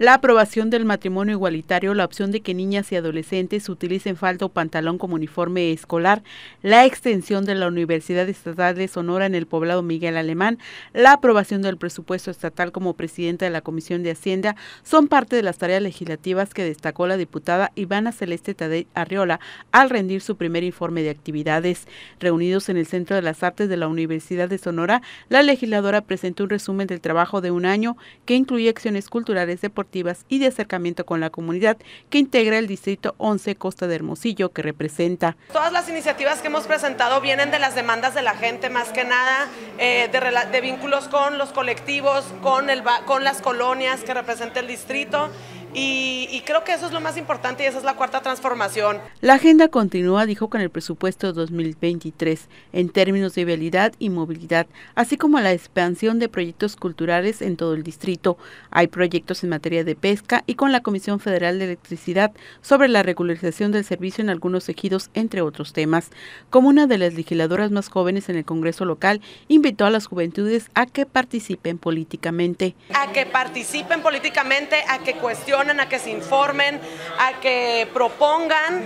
La aprobación del matrimonio igualitario, la opción de que niñas y adolescentes utilicen falda o pantalón como uniforme escolar, la extensión de la Universidad Estatal de Sonora en el poblado Miguel Alemán, la aprobación del presupuesto estatal como presidenta de la Comisión de Hacienda, son parte de las tareas legislativas que destacó la diputada Ivana Celeste Tadei Arriola al rendir su primer informe de actividades. Reunidos en el Centro de las Artes de la Universidad de Sonora, la legisladora presentó un resumen del trabajo de un año que incluye acciones culturales, deportivas, y de acercamiento con la comunidad que integra el Distrito 11 Costa de Hermosillo que representa. Todas las iniciativas que hemos presentado vienen de las demandas de la gente más que nada, eh, de, vínculos con los colectivos, con las colonias que representa el distrito y, creo que eso es lo más importante y esa es la cuarta transformación. La agenda continúa, dijo, con el presupuesto 2023 en términos de viabilidad y movilidad, así como la expansión de proyectos culturales en todo el distrito. Hay proyectos en materia de pesca y con la Comisión Federal de Electricidad sobre la regularización del servicio en algunos ejidos, entre otros temas. Como una de las legisladoras más jóvenes en el Congreso local, invitó a las juventudes a que participen políticamente. A que participen políticamente, a que cuestionen a que se informen, a que propongan,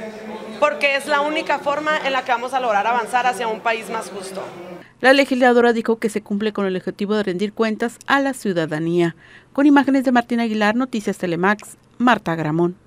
porque es la única forma en la que vamos a lograr avanzar hacia un país más justo. La legisladora dijo que se cumple con el objetivo de rendir cuentas a la ciudadanía. Con imágenes de Martín Aguilar, Noticias Telemax, Marta Gramón.